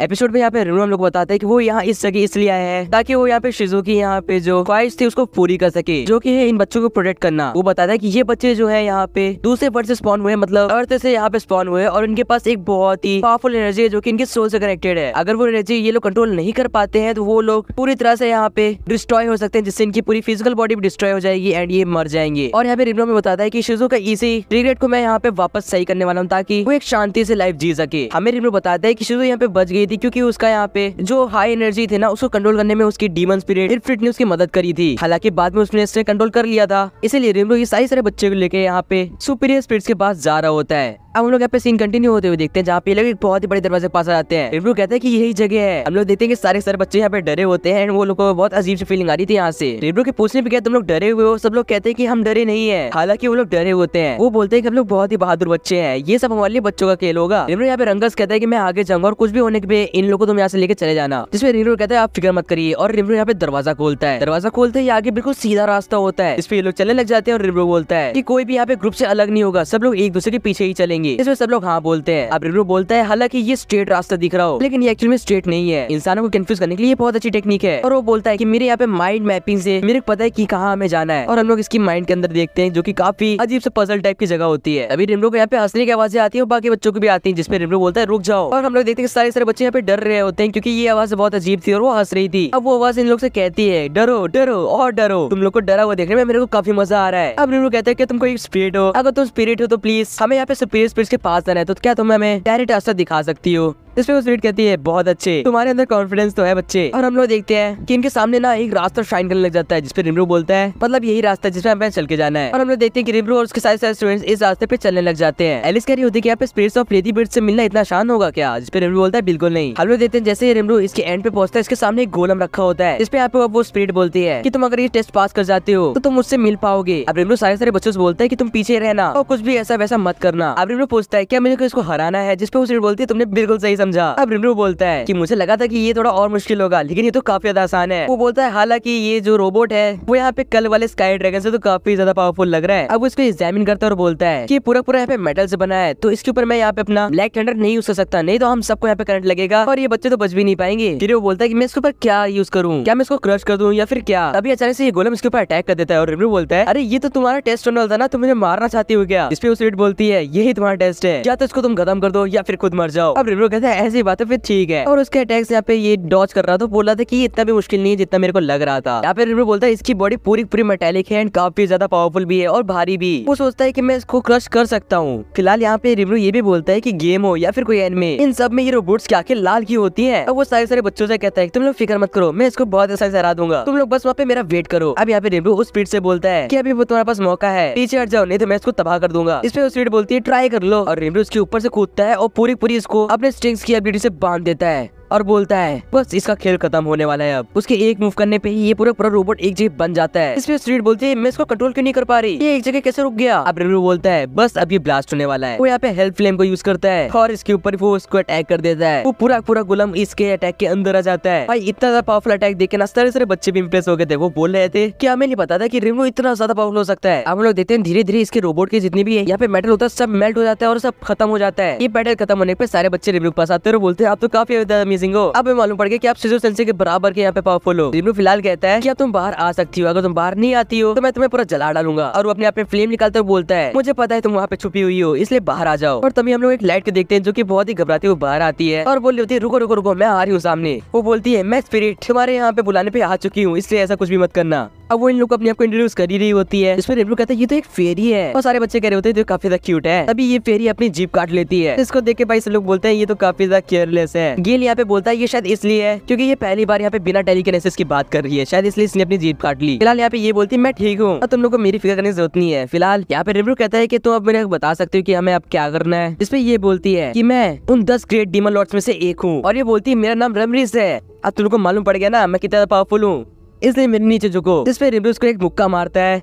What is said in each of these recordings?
episode में यहाँ पे रेनू हम लोग बताते हैं कि वो यहाँ इस जगह इसलिए आया है ताकि वो यहाँ पे शिजु की यहाँ पे जो ख्वाहिश थी उसको पूरी कर सके जो कि है इन बच्चों को प्रोटेक्ट करना वो बताता है कि ये बच्चे जो है यहाँ पे दूसरे वर्ड से स्पॉन हुए मतलब अर्थ से यहाँ पे स्पॉन हुए और इनके पास एक बहुत ही पावरफुल एनर्जी है जो की इनके सोल से कनेक्टेड है अगर वो एनर्जी ये लोग कंट्रोल नहीं कर पाते हैं तो वो लोग पूरी तरह से यहाँ पे डिस्ट्रॉय हो सकते हैं जिससे इनकी पूरी फिजिकल बॉडी भी डिस्ट्रॉय हो जाएगी एंड ये मर जाएंगे और यहाँ पे रिनो में बताता है की शिजु का इसी रिग्रेट को मैं यहाँ पे वापस सही करने वाला हूँ ताकि वो एक शांति से लाइफ जी सके हमें रिनो बताता है की शिजु यहाँ पे बच गई गई थी क्योंकि उसका यहाँ पे जो हाई एनर्जी थे ना उसको कंट्रोल करने में उसकी डीमन स्पिरिट इनफिट ने उसकी मदद करी थी हालांकि बाद में उसने इससे कंट्रोल कर लिया था इसीलिए रिमरो ये सारे बच्चे को लेके यहाँ पे सुपीरियर स्पिरिट्स के पास जा रहा होता है अब हम लोग यहाँ पे सीन कंटिन्यू होते हुए देखते हैं जहाँ पे लोग एक बहुत ही बड़े दरवाजे पास आ जाते हैं रिव्यू कहते हैं कि यही जगह है हम लोग देखते हैं कि सारे सारे बच्चे यहाँ पे डरे होते हैं वो लोगों को बहुत अजीब सी फीलिंग आ रही थी यहाँ से रिव्यू के पूछने पे क्या तुम लोग डरे हुए हो सब लोग कहते हैं कि हम डरे नहीं है हालांकि वो लोग डरे होते हैं वो बोलते हैं कि हम लोग बहुत ही बहादुर बच्चे हैं ये सब हमारे लिए बच्चों का खेल होगा रिव्यू यहाँ पे रंगस कहते है की मैं आगे जाऊंगा और कुछ भी होने के इन लोगों को तुम यहाँ से लेकर चले जाना जिसमें रिव्यू कहते हैं आप फिक्र मत करिए और रिव्यू यहाँ पे दरवाजा खोलता है दरवाजा खोलते ही आगे बिल्कुल सीधा रास्ता होता है इस ये लोग चलने लग जाते हैं और रिव्यू बोलता है की कोई भी यहाँ पे ग्रुप से अलग नहीं होगा सब लोग एक दूसरे के पीछे ही चलेंगे जाएंगी इसमें सब लोग हाँ बोलते हैं अब रिव्यू बोलता है हालांकि ये स्ट्रेट रास्ता दिख रहा हो लेकिन ये एक्चुअली में स्ट्रेट नहीं है इंसानों को कंफ्यूज करने के लिए बहुत अच्छी टेक्निक है और वो बोलता है की मेरे यहाँ पे माइंड मैपिंग से मेरे को पता है की कहाँ हमें जाना है और हम लोग इसकी माइंड के अंदर देखते हैं जो की काफी अजीब से पजल टाइप की जगह होती है अभी रिमरू को यहाँ पे हंसने की आवाजें आती है और बाकी बच्चों को भी आती है जिसमें रिमरू बोलता है रुक जाओ और हम लोग देखते हैं सारे सारे बच्चे यहाँ पे डर रहे होते हैं क्योंकि ये आवाज बहुत अजीब थी और वो हंस रही थी अब वो आवाज इन लोग से कहती है डरो डरो और डरो तुम लोग को डरा हुआ देखने में मेरे को काफी मजा आ रहा है अब रिमरू कहते है कि तुमको एक स्पिरिट हो अगर तुम स्पिरिट हो तो प्लीज हमें यहाँ पे सुपीरियर हॉस्पिटल के पास आना है तो क्या तुम हमें डायरेक्ट रास्ता दिखा सकती हो इस पे वो स्वीट कहती है बहुत अच्छे तुम्हारे अंदर कॉन्फिडेंस तो है बच्चे और हम लोग देखते हैं कि इनके सामने ना एक रास्ता शाइन करने लग जाता है जिसपे रिमरू बोलता है मतलब यही रास्ता जिसमें हमें चल के जाना है और हम लोग देखते हैं कि रिमरू और उसके सारे सारे स्टूडेंट्स इस रास्ते पे चलने लग जाते हैं एलिस कह रही होती है यहाँ पे स्पिरिट्स ऑफ रेती बिर्ड से मिलना इतना शान होगा क्या जिसपे रिमरू बोलता है बिल्कुल नहीं हम लोग देखते हैं जैसे रिमरू इसके एंड पे पहुंचता है इसके सामने एक गोलम रखा होता है जिसपे यहाँ पे वो स्पीड बोलती है की तुम अगर ये टेस्ट पास कर जाते हो तो तुम मुझसे मिल पाओगे अब रिमरू सारे सारे बच्चों से बोलते हैं की तुम पीछे रहना और कुछ भी ऐसा वैसा मत करना अब रिमरू पूछता है क्या मुझे इसको हराना है जिसपे वो स्पीड बोलती है तुमने बिल्कुल सही समझा अब रिमरू बोलता है की मुझे लगा था की ये थोड़ा और मुश्किल होगा लेकिन ये तो काफी ज्यादा आसान है वो बोलता है हालांकि ये जो रोबोट है वो यहाँ पे कल वाले स्काई ड्रैगन से तो काफी ज्यादा पावरफुल लग रहा है अब उसको एग्जामिन करता है और बोलता है की पूरा पूरा यहाँ पे मेटल से बना है तो इसके ऊपर मैं यहाँ पे अपना ब्लैक टेंडर नहीं यूज कर सकता नहीं तो हम सबको यहाँ पे करंट लगेगा और ये बच्चे तो बच भी नहीं पाएंगे फिर वो बोलता है की मैं इसके ऊपर क्या यूज करूँ क्या मैं इसको क्रश कर दूँ या फिर क्या अभी अचानक से ये गोलम इसके ऊपर अटैक कर देता है और रिमरू बोलता है अरे ये तो तुम्हारा टेस्ट होने वाला था ना तुम मुझे मारना चाहती हो क्या इस पे उस बोलती है यही तुम्हारा टेस्ट है या तो इसको तुम खत्म कर दो या फिर खुद मर जाओ अब रिमरू कहते ऐसी बात है फिर ठीक है और उसके अटैक यहाँ पे ये डॉच कर रहा था बोला था कि इतना भी मुश्किल नहीं है जितना मेरे को लग रहा था यहाँ पे रिमरू बोलता है इसकी बॉडी पूरी पूरी मेटेलिक है एंड काफी ज्यादा पावरफुल भी है और भारी भी वो सोचता है की मैं इसको क्रश कर सकता हूँ फिलहाल यहाँ पे रिव्यू ये भी बोलता है की गेम हो या फिर कोई एनमे इन सब में ये रोबोट्स क्या लाल की होती है और वो सारे सारे बच्चों से कहता है तुम लोग फिक्र मत करो मैं इसको बहुत अच्छा हरा दूंगा तुम लोग बस वहाँ पे मेरा वेट करो अब यहाँ पे रिव्यू उस स्पीड से बोलता है की अभी वो तुम्हारे पास मौका है पीछे हट जाओ नहीं तो मैं इसको तबाह कर दूंगा इस पे उस स्पीड बोलती है ट्राई कर लो और रिव्यू उसके ऊपर से कूदता है और पूरी पूरी इसको अपने स्ट्रिंग्स इसकी अपडेट से बांध देता है और बोलता है बस इसका खेल खत्म होने वाला है अब उसके एक मूव करने पे ही ये पूरा पूरा रोबोट एक जगह बन जाता है इसमें स्ट्रीट बोलती है मैं इसको कंट्रोल क्यों नहीं कर पा रही ये एक जगह कैसे रुक गया अब रेलू बोलता है बस अब ये ब्लास्ट होने वाला है वो यहाँ पे हेल्प फ्लेम को यूज करता है और इसके ऊपर वो उसको अटैक कर देता है वो पूरा पूरा गुलम इसके अटैक के अंदर आ जाता है भाई इतना ज्यादा पावरफुल अटैक देखे ना सारे सारे बच्चे भी इम्प्रेस हो गए थे वो बोल रहे थे की हमें नहीं पता था की रेमो इतना ज्यादा पावरफुल हो सकता है हम लोग देखते हैं धीरे धीरे इसके रोबोट के जितने भी है यहाँ पे मेटल होता है सब मेल्ट हो जाता है और सब खत्म हो जाता है ये मेटल खत्म होने पर सारे बच्चे रेमो के पास आते हैं बोलते हैं आप तो काफी अमेजिंग हो अब मालूम पड़ गया कि आप सिजो सेंसे के बराबर के यहाँ पे पावरफुल हो जिम्नू फिलहाल कहता है कि तुम बाहर आ सकती हो अगर तुम बाहर नहीं आती हो तो मैं तुम्हें पूरा जला डालूंगा और वो अपने आप में फ्लेम निकालते हुए बोलता है मुझे पता है तुम वहाँ पे छुपी हुई हो इसलिए बाहर आ जाओ और तभी हम लोग एक लाइट को देखते हैं जो की बहुत ही घबराती हुई बाहर आती है और बोलती होती है रुको रुको रुको मैं आ रही हूँ सामने वो बोलती है मैं स्पिरिट तुम्हारे यहाँ पे बुलाने पे आ चुकी हूँ इसलिए ऐसा कुछ भी मत करना अब वो इन लोग को अपने आपको इंट्रोड्यूस कर ही रही होती है इस पर रेबलू कहता है ये तो एक फेरी है और सारे बच्चे कह रहे होते हैं तो काफी ज्यादा क्यूट है तभी ये फेरी अपनी जीप काट लेती है इसको देख के भाई सब लोग बोलते हैं ये तो काफी ज्यादा केयरलेस है गेल यहाँ पे बोलता है ये शायद इसलिए है क्योंकि ये पहली बार यहाँ पे बिना टेलीकेनेसिस की बात कर रही है शायद इसलिए इसने अपनी जीप काट ली फिलहाल यहाँ पे ये बोलती है मैं ठीक हूँ तुम लोग को मेरी फिक्र करने की जरूरत नहीं है फिलहाल यहाँ पे रेबलू कहता है की तुम अब मेरे बता सकते हो की हमें अब क्या करना है पर ये बोलती है की मैं उन दस ग्रेट डीमन लॉर्ड्स में से एक हूँ और ये बोलती है मेरा नाम रमरीस है अब तुमको मालूम पड़ गया ना मैं कितना पावरफुल हूँ इसलिए मेरे नीचे झुको जिसपे रिब्यूज को एक मुक्का मारता है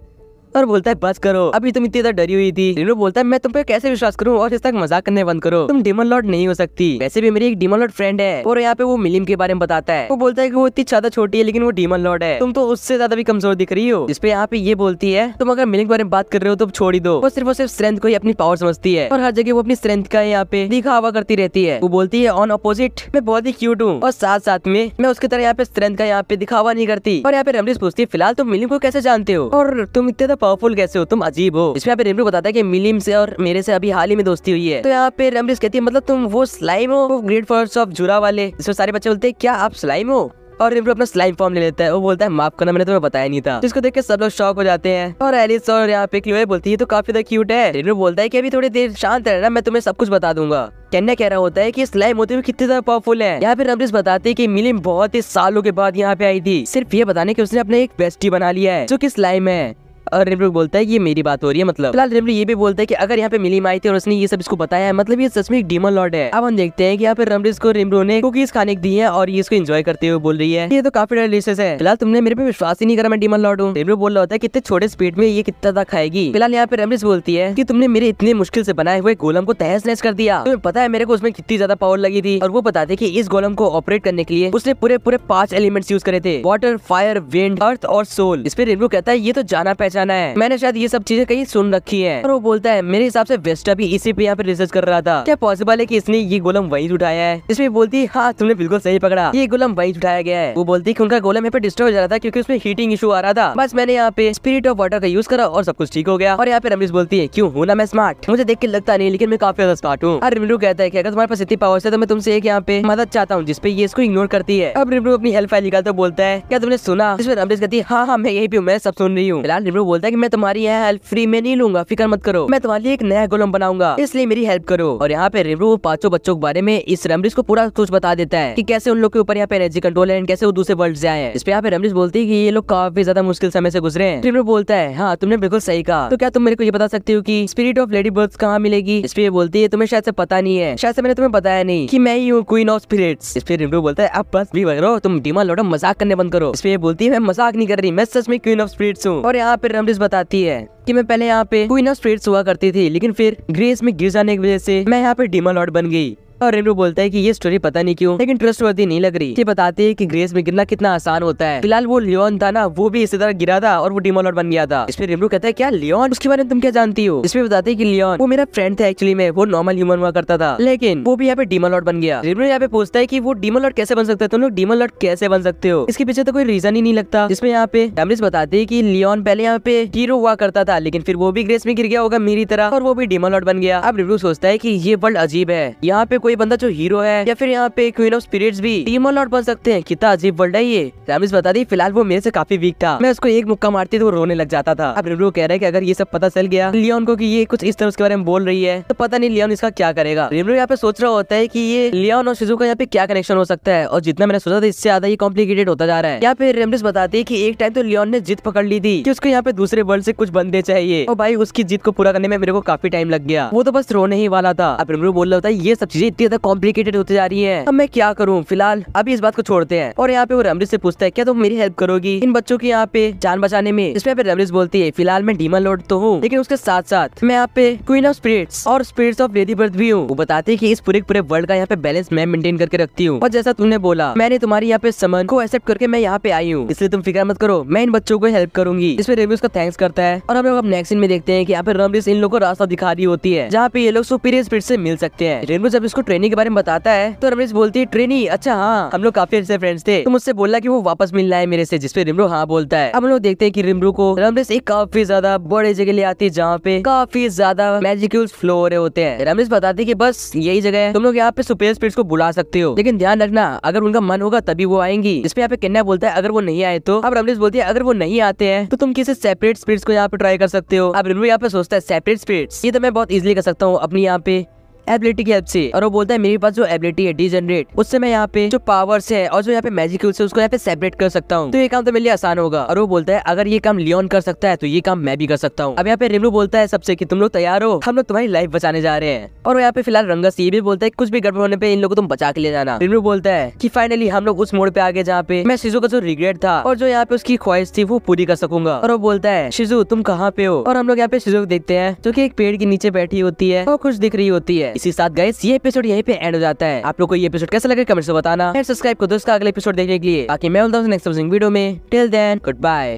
और बोलता है बस करो अभी तुम इतनी ज्यादा डरी हुई थी रिनो बोलता है मैं तुम पे कैसे विश्वास करूँ और इस तक मजाक करने बंद करो तुम डिमन लॉर्ड नहीं हो सकती वैसे भी मेरी एक डिमन लॉर्ड फ्रेंड है और यहाँ पे वो मिलिम के बारे में बताता है वो बोलता है की वो इतनी ज्यादा छोटी है लेकिन वो डिमन लॉर्ड है तुम तो उससे ज्यादा भी कमजोर दिख रही हो जिसपे यहाँ पे ये बोलती है तुम अगर मिलिंग के बारे में बात कर रहे हो तो छोड़ ही दो वो सिर्फ सिर्फ स्ट्रेंथ को ही अपनी पावर समझती है और हर जगह वो अपनी स्ट्रेंथ का यहाँ पे दिखावा करती रहती है वो बोलती है ऑन अपोजिट मैं बहुत ही क्यूट हूँ और साथ साथ में मैं उसकी तरह यहाँ पे स्ट्रेंथ का यहाँ पे दिखावा नहीं करती और यहाँ पे रमेश पूछती है फिलहाल तुम मिलिंग को कैसे जानते हो और तुम इतने तो पावरफुल कैसे हो तुम अजीब हो इसमें यहाँ पे रेमरू बताता है की मिलीम से और मेरे से अभी हाल ही में दोस्ती हुई है तो यहाँ पे रेमरिस कहती है मतलब तुम वो स्लाइम हो ग्रेट फॉर्स ऑफ जुरा वाले इसमें सारे बच्चे बोलते हैं क्या आप स्लाइम हो और रिम्रो अपना स्लाइम फॉर्म ले लेता है वो बोलता है माफ करना मैंने तुम्हें बताया नहीं था जिसको तो देख के सब लोग शौक हो जाते हैं और एलिस और यहाँ पे क्लोए बोलती है तो काफी ज्यादा क्यूट है रिम्रू बोलता है कि अभी थोड़ी देर शांत ना मैं तुम्हें सब कुछ बता दूंगा कहना कह रहा होता है कि स्लाइम होते हुए कितने ज्यादा पावरफुल है यहाँ पे रमरिस बताते हैं कि मिलिम बहुत ही सालों के बाद यहाँ पे आई थी सिर्फ ये बताने की उसने अपने एक बेस्टी बना लिया है जो की स्लाइम है और रेबलू बोलता है ये मेरी बात हो रही है मतलब फिलहाल रेबलू ये भी बोलता है कि अगर यहाँ पे मिली माई थी और उसने ये सब इसको बताया है मतलब ये सच में एक डीमन लॉर्ड है अब हम देखते हैं कि यहाँ पे रमरीज को रेमरू ने कुकीज खाने दी है और ये इसको एंजॉय करते हुए बोल रही है ये तो काफी डिलीशियस है फिलहाल तुमने मेरे पे विश्वास ही नहीं करा मैं डीमन लॉर्ड हूँ रेमरू बोल रहा होता है कितने छोटे स्पीड में ये कितना तक खाएगी फिलहाल यहाँ पे रमरीज बोलती है की तुमने मेरे इतने मुश्किल से बनाए हुए गोलम को तहस नहस कर दिया तुम्हें पता है मेरे को उसमें कितनी ज्यादा पावर लगी थी और वो बताते की इस गोलम को ऑपरेट करने के लिए उसने पूरे पूरे पांच एलिमेंट्स यूज करे थे वाटर फायर विंड अर्थ और सोल इस पर रेमरू कहता है ये तो जाना पैसा पहचाना है मैंने शायद ये सब चीजें कहीं सुन रखी है और वो बोलता है मेरे हिसाब से वेस्टा भी इसी पे यहाँ पे रिसर्च कर रहा था क्या पॉसिबल है की इसने ये गोलम वही उठाया है इसमें बोलती है हाँ तुमने बिल्कुल सही पकड़ा ये गोलम वही उठाया गया है वो बोलती है उनका गोलम यहाँ पे डिस्टर्ब हो जा रहा था क्यूँकी उसमें हीटिंग इशू आ रहा था बस मैंने यहाँ पे स्पिरिट ऑफ वाटर का यूज करा और सब कुछ ठीक हो गया और यहाँ पे रमेश बोलती है क्यूँ हूँ ना मैं स्मार्ट मुझे देख के लगता नहीं लेकिन मैं काफी ज्यादा स्मार्ट हूँ अरे रिमरू कहता है की अगर तुम्हारे पास इतनी पावर है तो मैं तुमसे एक यहाँ पे मदद चाहता हूँ जिसपे ये इसको इग्नोर करती है अब रिमरू अपनी हेल्प फाइल निकालता बोलता है क्या तुमने सुना इसमें रमेश कहती है हाँ हाँ मैं यही भी हूँ मैं सब सुन रही हूँ फिलहाल रिमरू वो बोलता है कि मैं तुम्हारी यह हेल्प फ्री में नहीं लूंगा फिक्र मत करो मैं तुम्हारे लिए एक नया गोलम बनाऊंगा इसलिए मेरी हेल्प करो और यहाँ पे रेमरू पांचों बच्चों के बारे में इस रेमरिस को पूरा कुछ बता देता है की कैसे उन लोग के ऊपर यहाँ पे एनर्जी कंट्रोल है कैसे वो दूसरे वर्ल्ड से आए इस पे यहाँ पे रेमरिस बोलती है ये लोग काफी ज्यादा मुश्किल समय से गुजरे हैं रेमरू बोलता है हाँ तुमने बिल्कुल सही कहा तो क्या तुम मेरे को ये बता सकती हो की स्पिरिट ऑफ लेडी बर्ड्स कहाँ मिलेगी इस पे बोलती है तुम्हें शायद से पता नहीं है शायद से मैंने तुम्हें बताया नहीं की मैं ही हूँ क्वीन ऑफ स्पिरिट इस पे रेमरू बोलता है अब बस भी बन तुम डिमा लोडो मजाक करने बंद करो इस पे बोलती है मैं मजाक नहीं कर रही मैं सच में क्वीन ऑफ स्पिरिट्स हूँ और यहाँ पे रेमडिस बताती है कि मैं पहले यहाँ पे क्वीन ऑफ स्ट्रेट्स हुआ करती थी लेकिन फिर ग्रेस में गिर जाने की वजह से मैं यहाँ पे डीमा लॉर्ड बन गई और रेनू बोलता है कि ये स्टोरी पता नहीं क्यों लेकिन ट्रस्ट वर्दी नहीं लग रही ये बताती है कि ग्रेस में गिरना कितना आसान होता है फिलहाल वो लियोन था ना वो भी इसी तरह गिरा था और वो डिमोलॉट बन गया था इसमें रेनू कहता है क्या लियोन उसके बारे में तुम क्या जानती हो इसमें बताते है की लियोन वो मेरा फ्रेंड था एक्चुअली में वो नॉर्मल ह्यूमन हुआ करता था लेकिन वो भी यहाँ पे डिमोलॉट बन गया रेनू यहाँ पे पूछता है की वो डिमोलॉट कैसे बन सकता है तुम लोग डिमोलॉट कैसे बन सकते हो इसके पीछे तो कोई रीजन ही नहीं लगता इसमें यहाँ पे डेमरिस बताते है की लियोन पहले यहाँ पे हीरो हुआ करता था लेकिन फिर वो भी ग्रेस में गिर गया होगा मेरी तरह और वो भी डिमोलॉट बन गया अब रेनू सोचता है की ये वर्ल्ड अजीब है यहाँ पे कोई कोई बंदा जो हीरो है या फिर यहाँ पे क्वीन ऑफ स्पिरिट्स भी टीम और लॉर्ड बन सकते हैं कितना अजीब वर्ल्ड है ये रामिस बता दी फिलहाल वो मेरे से काफी वीक था मैं उसको एक मुक्का मारती तो वो रोने लग जाता था अब रेमरो कह रहा है की अगर ये सब पता चल गया लियोन को की ये कुछ इस तरह उसके बारे में बोल रही है तो पता नहीं लियोन इसका क्या करेगा रेमरो यहाँ पे सोच रहा होता है की ये लियोन और शिजु का यहाँ पे क्या कनेक्शन हो सकता है और जितना मैंने सोचा था इससे ज्यादा ये कॉम्प्लिकेटेड होता जा रहा है यहाँ पे रेमरिस बताती है की एक टाइम तो लियोन ने जीत पकड़ ली थी की उसको यहाँ पे दूसरे वर्ल्ड से कुछ बंदे चाहिए और भाई उसकी जीत को पूरा करने में मेरे को काफी टाइम लग गया वो तो बस रोने ही वाला था अब रिमरू बोल रहा होता है ये सब चीजें काफी ज्यादा कॉम्प्लिकेटेड होती जा रही है अब मैं क्या करूँ फिलहाल अभी इस बात को छोड़ते हैं और यहाँ पे वो रमरीज से पूछता है क्या तुम मेरी हेल्प करोगी इन बच्चों की यहाँ पे जान बचाने में इसमें रमरीज बोलती है फिलहाल मैं डीमन लोड तो हूँ लेकिन उसके साथ साथ मैं यहाँ पे क्वीन ऑफ स्पिरिट्स और स्पिरिट्स ऑफ लेडी बर्थ भी हूँ वो बताते हैं की इस पूरे पूरे वर्ल्ड का यहाँ पे बैलेंस मैं मेंटेन करके रखती हूँ और जैसा तुमने बोला मैंने तुम्हारी यहाँ पे समन को एक्सेप्ट करके मैं यहाँ पे आई हूँ इसलिए तुम फिक्र मत करो मैं इन बच्चों को हेल्प करूंगी इसमें रेवी उसका थैंक्स करता है और हम लोग अब नेक्स्ट सीन में देखते हैं कि यहाँ पे रमरीज इन लोग को रास्ता दिखा रही होती है जहाँ पे ये लोग सुपीरियर स्पीड से मिल सकते हैं रेमरिस जब इसको ट्रेनी के बारे में बताता है तो रमेश बोलती है ट्रेनी अच्छा हाँ हम लोग काफी अच्छे फ्रेंड्स थे तो मुझसे बोला की वो वापस मिलना है मेरे से जिसपे रिमरू हाँ बोलता है हम लोग देखते हैं की रिमरू को रमेश एक काफी ज्यादा बड़े जगह ले आती है जहाँ पे काफी ज्यादा मैजिकल फ्लो हो रहे होते हैं रमेश बताती की बस यही जगह है तुम लोग यहाँ पे सुपेर स्पीड को बुला सकते हो लेकिन ध्यान रखना अगर उनका मन होगा तभी वो आएंगी जिसपे यहाँ पे कन्या बोलता है अगर वो नहीं आए तो अब रमेश बोलती है अगर वो नहीं आते हैं तो तुम किसी सेपरेट स्पीड को यहाँ पे ट्राई कर सकते हो अब रिमरू यहाँ पे सोचता है सेपरेट स्पीड ये तो मैं बहुत इजिली कर सकता हूँ अपनी यहाँ पे एबिलिटी की हेल्प से और वो बोलता है मेरे पास जो एबिलिटी है डिजनरेट उससे मैं यहाँ पे जो पावर्स है और जो यहाँ पे मैजिकल है उसको यहाँ पे सेपरेट कर सकता हूँ तो ये काम तो मेरे लिए आसान होगा और वो बोलता है अगर ये काम लियोन कर सकता है तो ये काम मैं भी कर सकता हूँ अब यहाँ पे रिमलू बोलता है सबसे की तुम लोग तैयार हो हम लोग तुम्हारी लाइफ बचाने जा रहे हैं और यहाँ पे फिलहाल रंगस ये भी बोलता है कुछ भी गड़बड़ होने पे इन लोगों को तुम बचा के ले जाना रिमलू बोलता है की फाइनली हम लोग उस मोड़ पे आगे जहाँ पे मैं शिजू का जो रिग्रेट था और जो यहाँ पे उसकी ख्वाहिश थी वो पूरी कर सकूंगा और वो बोलता है शिजू तुम कहाँ पे हो और हम लोग यहाँ पे शिजू देखते हैं जो की एक पेड़ के नीचे बैठी होती है और कुछ दिख रही होती है इसी साथ गए ये एपिसोड यही पे एंड हो जाता है आप लोग को ये एपिसोड कैसा लगे कमेंट से बताना सब्सक्राइब को दोस्त का अगले एपिसोड देखने के लिए बाकी मैं बोलता हूँ नेक्स्ट वीडियो में टिल देन गुड बाय